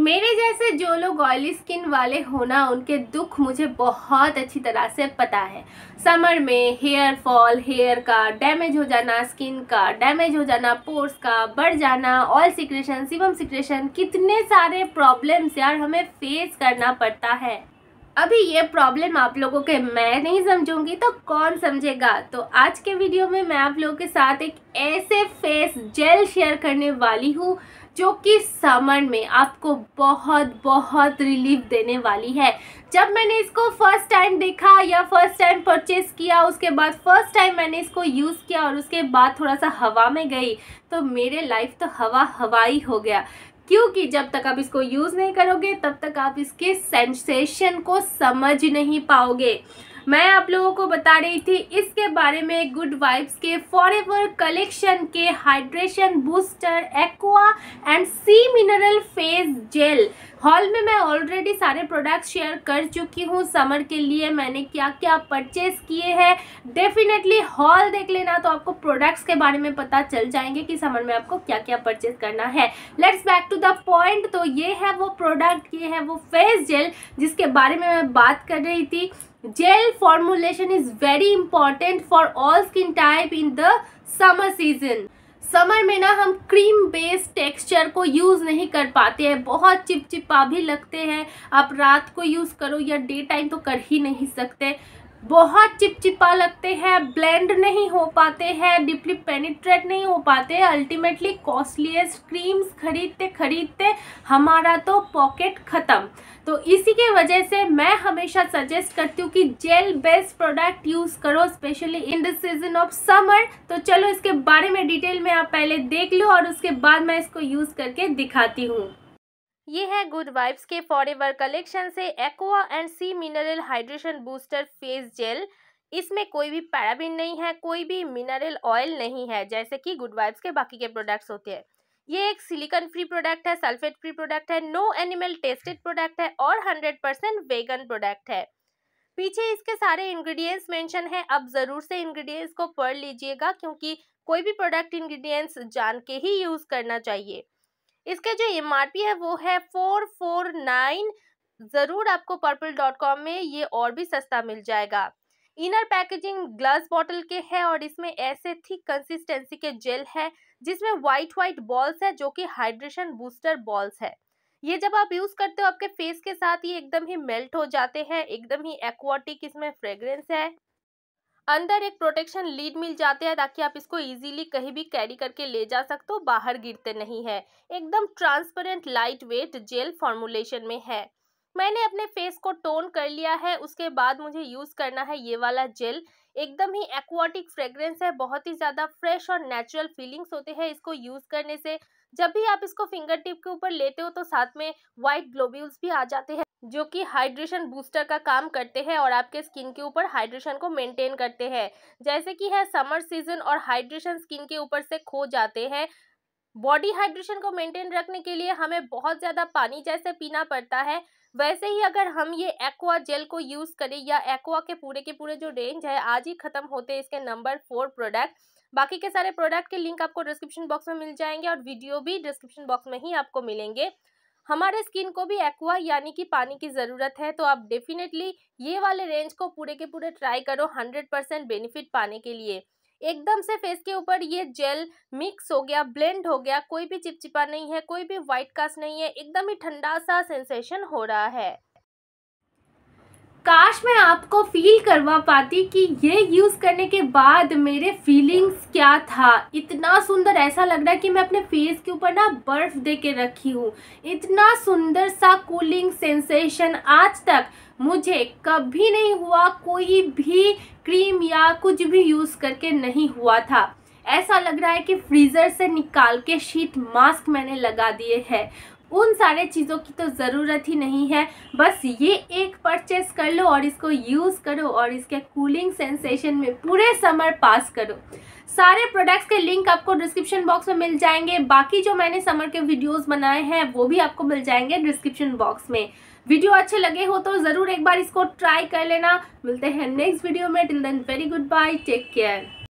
मेरे जैसे जो लोग ऑयली स्किन वाले होना उनके दुख मुझे बहुत अच्छी तरह से पता है समर में हेयर फॉल हेयर का डैमेज हो जाना स्किन का डैमेज हो जाना पोर्स का बढ़ जाना ऑयल सिक्रेशन सिवम सिक्रेशन कितने सारे प्रॉब्लम्स यार हमें फेस करना पड़ता है अभी ये प्रॉब्लम आप लोगों के मैं नहीं समझूंगी तो कौन समझेगा तो आज के वीडियो में मैं आप लोगों के साथ एक ऐसे फेस जेल शेयर करने वाली हूँ जो कि समर में आपको बहुत बहुत रिलीफ देने वाली है जब मैंने इसको फर्स्ट टाइम देखा या फर्स्ट टाइम परचेस किया उसके बाद फर्स्ट टाइम मैंने इसको यूज़ किया और उसके बाद थोड़ा सा हवा में गई तो मेरे लाइफ तो हवा हवाई हो गया क्योंकि जब तक आप इसको यूज़ नहीं करोगे तब तक आप इसके सेंसेशन को समझ नहीं पाओगे मैं आप लोगों को बता रही थी इसके बारे में गुड वाइब्स के फॉर कलेक्शन के hydration booster aqua and sea mineral face gel हॉल में मैं ऑलरेडी सारे प्रोडक्ट्स शेयर कर चुकी हूँ समर के लिए मैंने क्या क्या परचेज किए हैं डेफिनेटली हॉल देख लेना तो आपको प्रोडक्ट्स के बारे में पता चल जाएंगे कि समर में आपको क्या क्या परचेज करना है let's back to the point तो ये है वो प्रोडक्ट ये है वो फेस जेल जिसके बारे में मैं बात कर रही थी gel formulation is very important for all skin type in the summer season summer में ना हम क्रीम बेस्ड टेक्सचर को यूज़ नहीं कर पाते हैं बहुत चिपचिपा भी लगते हैं आप रात को यूज़ करो या डे टाइम तो कर ही नहीं सकते बहुत चिपचिपा लगते हैं ब्लेंड नहीं हो पाते हैं डीपली पेनिट्रेट नहीं हो पाते अल्टीमेटली कॉस्टलीस्ट क्रीम्स खरीदते खरीदते हमारा तो पॉकेट ख़त्म तो इसी के वजह से मैं हमेशा सजेस्ट करती हूँ कि जेल बेस्ड प्रोडक्ट यूज़ करो specially in the season of summer तो चलो इसके बारे में डिटेल में आप पहले देख लो और उसके बाद मैं इसको यूज़ करके दिखाती हूँ ये है गुड वाइब्स के एवर कलेक्शन से aqua and sea mineral hydration booster face gel इसमें कोई भी पैराबिन नहीं है कोई भी मिनरल ऑयल नहीं है जैसे कि गुड वाइब्स के बाकी के प्रोडक्ट्स होते हैं ये एक सिलिकॉन फ्री प्रोडक्ट है सल्फेट फ्री प्रोडक्ट है नो एनिमल टेस्टेड प्रोडक्ट है और हंड्रेड परसेंट वेगन प्रोडक्ट है पीछे इसके सारे इंग्रेडिएंट्स मेंशन है अब ज़रूर से इंग्रेडिएंट्स को पढ़ लीजिएगा क्योंकि कोई भी प्रोडक्ट इंग्रेडिएंट्स जान के ही यूज़ करना चाहिए इसका जो एम है वो है फोर फोर नाइन ज़रूर आपको पर्पल डॉट कॉम में ये और भी सस्ता मिल जाएगा इनर पैकेजिंग ग्लास बॉटल के है और इसमें ऐसे थिक कंसिस्टेंसी के जेल है जिसमें वाइट वाइट बॉल्स है जो कि हाइड्रेशन बूस्टर बॉल्स है ये जब आप यूज़ करते हो आपके फेस के साथ ये एकदम ही मेल्ट हो जाते हैं एकदम ही एक्वाटिक इसमें फ्रेग्रेंस है अंदर एक प्रोटेक्शन लीड मिल जाते हैं ताकि आप इसको इजीली कहीं भी कैरी करके ले जा सकते हो बाहर गिरते नहीं है एकदम transparent light weight gel formulation में है मैंने अपने फेस को टोन कर लिया है उसके बाद मुझे यूज़ करना है ये वाला जेल एकदम ही एक्वाटिक फ्रेग्रेंस है बहुत ही ज़्यादा फ्रेश और नेचुरल फीलिंग्स होते हैं इसको यूज़ करने से जब भी आप इसको फिंगर टिप के ऊपर लेते हो तो साथ में वाइट ग्लोब्यूल्स भी आ जाते हैं जो कि हाइड्रेशन बूस्टर का काम करते हैं और आपके स्किन के ऊपर हाइड्रेशन को मेंटेन करते हैं जैसे कि है समर सीजन और हाइड्रेशन स्किन के ऊपर से खो जाते हैं बॉडी हाइड्रेशन को मेंटेन रखने के लिए हमें बहुत ज़्यादा पानी जैसे पीना पड़ता है वैसे ही अगर हम ये एक्वा जेल को यूज़ करें या एक्वा के पूरे के पूरे जो रेंज है आज ही ख़त्म होते हैं इसके नंबर फोर प्रोडक्ट बाकी के सारे प्रोडक्ट के लिंक आपको डिस्क्रिप्शन बॉक्स में मिल जाएंगे और वीडियो भी डिस्क्रिप्शन बॉक्स में ही आपको मिलेंगे हमारे स्किन को भी एक्वा यानी कि पानी की ज़रूरत है तो आप डेफिनेटली ये वाले रेंज को पूरे के पूरे ट्राई करो हंड्रेड परसेंट बेनिफिट पाने के लिए एकदम से फेस के ऊपर ये जेल मिक्स हो गया ब्लेंड हो गया कोई भी चिपचिपा नहीं है कोई भी व्हाइट कास्ट नहीं है एकदम ही ठंडा सा सेंसेशन हो रहा है काश मैं आपको फील करवा पाती कि ये यूज़ करने के बाद मेरे फीलिंग्स क्या था इतना सुंदर ऐसा लग रहा है कि मैं अपने फेस के ऊपर ना बर्फ़ दे के रखी हूँ इतना सुंदर सा कूलिंग सेंसेशन आज तक मुझे कभी नहीं हुआ कोई भी क्रीम या कुछ भी यूज़ करके नहीं हुआ था ऐसा लग रहा है कि फ्रीज़र से निकाल के शीट मास्क मैंने लगा दिए हैं उन सारे चीज़ों की तो ज़रूरत ही नहीं है बस ये एक परचेस कर लो और इसको यूज़ करो और इसके कूलिंग सेंसेशन में पूरे समर पास करो सारे प्रोडक्ट्स के लिंक आपको डिस्क्रिप्शन बॉक्स में मिल जाएंगे बाकी जो मैंने समर के वीडियोस बनाए हैं वो भी आपको मिल जाएंगे डिस्क्रिप्शन बॉक्स में वीडियो अच्छे लगे हो तो ज़रूर एक बार इसको ट्राई कर लेना मिलते हैं नेक्स्ट वीडियो में till then very good bye take care